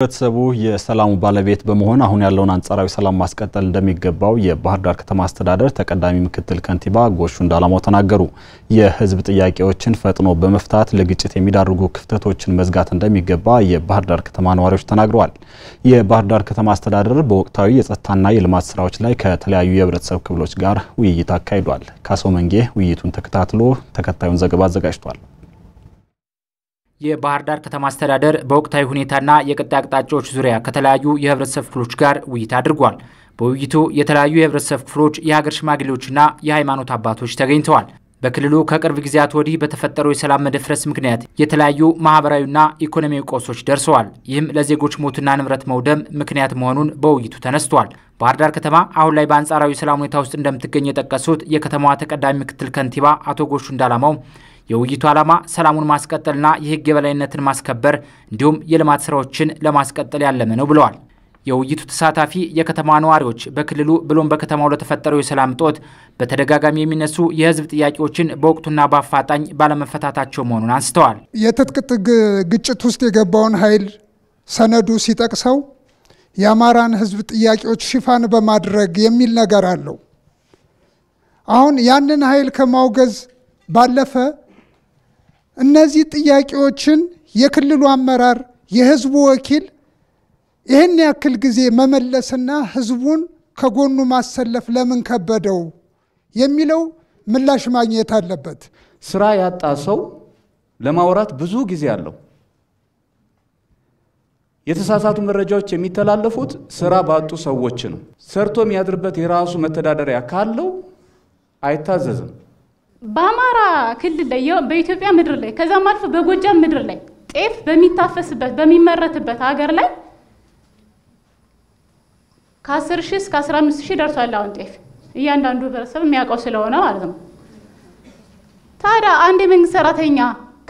ህብረተሰቡ የሰላሙ ባለቤት በመሆን አሁን ያለውን አንጻራዊ ሰላም ማስቀጠል እንደሚገባው የባህር ዳር ከተማ አስተዳደር ተቀዳሚ ምክትል ከንቲባ ጎሹ እንዳላማው ተናገሩ። የህዝብ ጥያቄዎችን ፈጥኖ በመፍታት ለግጭት የሚዳርጉ ክፍተቶችን መዝጋት እንደሚገባ የባህር ዳር ከተማ ነዋሪዎች ተናግረዋል። የባህር ዳር ከተማ አስተዳደር በወቅታዊ የጸጥታና የልማት ስራዎች ላይ ከተለያዩ የህብረተሰብ ክፍሎች ጋር ውይይት አካሂዷል። ካሶ መንጌ ውይይቱን ተከታትሎ ተከታዩን ዘገባ አዘጋጅቷል። የባህር ዳር ከተማ አስተዳደር በወቅታዊ ሁኔታና የቀጣይ አቅጣጫዎች ዙሪያ ከተለያዩ የህብረተሰብ ክፍሎች ጋር ውይይት አድርጓል። በውይይቱ የተለያዩ የህብረተሰብ ክፍሎች፣ የሀገር ሽማግሌዎችና የሃይማኖት አባቶች ተገኝተዋል። በክልሉ ከቅርብ ጊዜያት ወዲህ በተፈጠረው የሰላም መደፍረስ ምክንያት የተለያዩ ማህበራዊና ኢኮኖሚያዊ ቀውሶች ደርሰዋል። ይህም ለዜጎች ሞትና ንብረት መውደም ምክንያት መሆኑን በውይይቱ ተነስቷል። ባህር ዳር ከተማ አሁን ላይ በአንጻራዊ ሰላም ሁኔታ ውስጥ እንደምትገኝ የጠቀሱት የከተማዋ ተቀዳሚ ምክትል ከንቲባ አቶ ጎሹ እንዳላማው የውይይቱ ዓላማ ሰላሙን ማስቀጠልና የህግ የበላይነትን ማስከበር እንዲሁም የልማት ስራዎችን ለማስቀጠል ያለመ ነው ብለዋል። የውይይቱ ተሳታፊ የከተማ ነዋሪዎች በክልሉ ብሎም በከተማው ለተፈጠረው የሰላም እጦት በተደጋጋሚ የሚነሱ የህዝብ ጥያቄዎችን በወቅቱና በአፋጣኝ ባለመፈታታቸው መሆኑን አንስተዋል። የትጥቅት ግጭት ውስጥ የገባውን ኃይል ሰነዱ ሲጠቅሰው የአማራን ህዝብ ጥያቄዎች ሽፋን በማድረግ የሚል ነገር አለው። አሁን ያንን ኃይል ከማውገዝ ባለፈ እነዚህ ጥያቄዎችን የክልሉ አመራር፣ የህዝቡ ወኪል ይህን ያክል ጊዜ መመለስና ህዝቡን ከጎኑ ማሰለፍ ለምን ከበደው የሚለው ምላሽ ማግኘት አለበት። ስራ ያጣ ሰው ለማውራት ብዙ ጊዜ አለው። የተሳሳቱ መረጃዎች የሚተላለፉት ስራ ባጡ ሰዎች ነው። ሰርቶ የሚያድርበት የራሱ መተዳደሪያ ካለው አይታዘዝም። በአማራ ክልል ላይ በኢትዮጵያ ምድር ላይ ከዛም አልፎ በጎጃም ምድር ላይ ጤፍ በሚታፈስበት በሚመረትበት ሀገር ላይ ከ10 ሺህ እስከ 15 ሺህ ደርሷል። አሁን ጤፍ እያንዳንዱ ህብረተሰብ የሚያውቀው ስለሆነ ማለት ነው። ታዲያ አንድ የመንግስት ሰራተኛ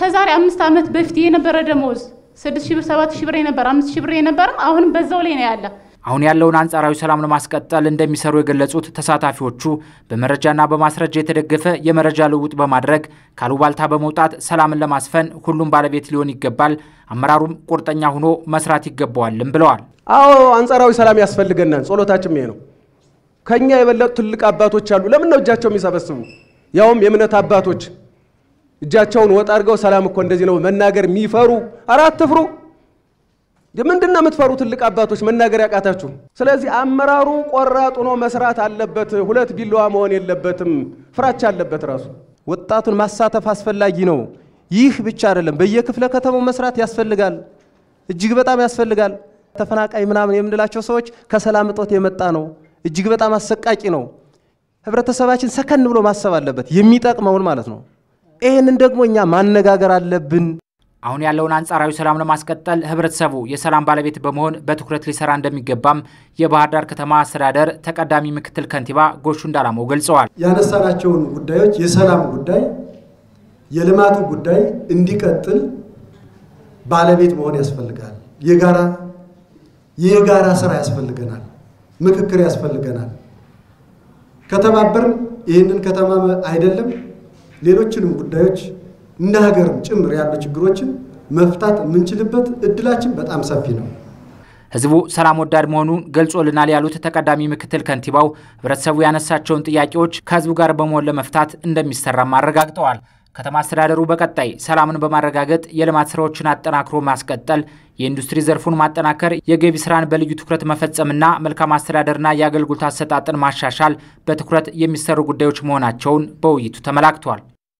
ከዛሬ አምስት ዓመት በፊት የነበረ ደሞዝ ስድስት ሺህ ብር ሰባት ሺህ ብር የነበረ አምስት ሺህ ብር የነበረ አሁንም በዛው ላይ ነው ያለ አሁን ያለውን አንጻራዊ ሰላም ለማስቀጠል እንደሚሰሩ የገለጹት ተሳታፊዎቹ በመረጃና በማስረጃ የተደገፈ የመረጃ ልውውጥ በማድረግ ካሉባልታ በመውጣት ሰላምን ለማስፈን ሁሉም ባለቤት ሊሆን ይገባል፣ አመራሩም ቁርጠኛ ሆኖ መስራት ይገባዋልም ብለዋል። አዎ አንጻራዊ ሰላም ያስፈልገናል። ጸሎታችንም ይሄ ነው። ከኛ የበለጡ ትልቅ አባቶች አሉ። ለምን ነው እጃቸው የሚሰበስቡ? ያውም የእምነት አባቶች እጃቸውን ወጥ አድርገው ሰላም እኮ እንደዚህ ነው መናገር የሚፈሩ። አራት ትፍሩ ምንድን ነው የምትፈሩ? ትልቅ አባቶች መናገር ያቃታችሁ። ስለዚህ አመራሩ ቆራጥ ሆኖ መስራት አለበት። ሁለት ቢላዋ መሆን የለበትም። ፍራቻ አለበት። ራሱ ወጣቱን ማሳተፍ አስፈላጊ ነው። ይህ ብቻ አይደለም፣ በየክፍለ ከተማው መስራት ያስፈልጋል። እጅግ በጣም ያስፈልጋል። ተፈናቃይ ምናምን የምንላቸው ሰዎች ከሰላም እጦት የመጣ ነው። እጅግ በጣም አሰቃቂ ነው። ህብረተሰባችን ሰከን ብሎ ማሰብ አለበት፣ የሚጠቅመውን ማለት ነው። ይህንን ደግሞ እኛ ማነጋገር አለብን። አሁን ያለውን አንጻራዊ ሰላም ለማስቀጠል ህብረተሰቡ የሰላም ባለቤት በመሆን በትኩረት ሊሰራ እንደሚገባም የባህር ዳር ከተማ አስተዳደር ተቀዳሚ ምክትል ከንቲባ ጎሹ እንዳላመው ገልጸዋል። ያነሳናቸውን ጉዳዮች የሰላም ጉዳይ፣ የልማቱ ጉዳይ እንዲቀጥል ባለቤት መሆን ያስፈልጋል። የጋራ የጋራ ስራ ያስፈልገናል። ምክክር ያስፈልገናል። ከተባበርን ይህንን ከተማ አይደለም ሌሎችንም ጉዳዮች እንደ ሀገርም ጭምር ያሉ ችግሮችን መፍታት የምንችልበት እድላችን በጣም ሰፊ ነው። ህዝቡ ሰላም ወዳድ መሆኑን ገልጾልናል ያሉት ተቀዳሚ ምክትል ከንቲባው ህብረተሰቡ ያነሳቸውን ጥያቄዎች ከህዝቡ ጋር በመሆን ለመፍታት እንደሚሰራም አረጋግጠዋል። ከተማ አስተዳደሩ በቀጣይ ሰላምን በማረጋገጥ የልማት ስራዎችን አጠናክሮ ማስቀጠል፣ የኢንዱስትሪ ዘርፉን ማጠናከር፣ የገቢ ስራን በልዩ ትኩረት መፈጸምና መልካም አስተዳደርና የአገልግሎት አሰጣጥን ማሻሻል በትኩረት የሚሰሩ ጉዳዮች መሆናቸውን በውይይቱ ተመላክቷል።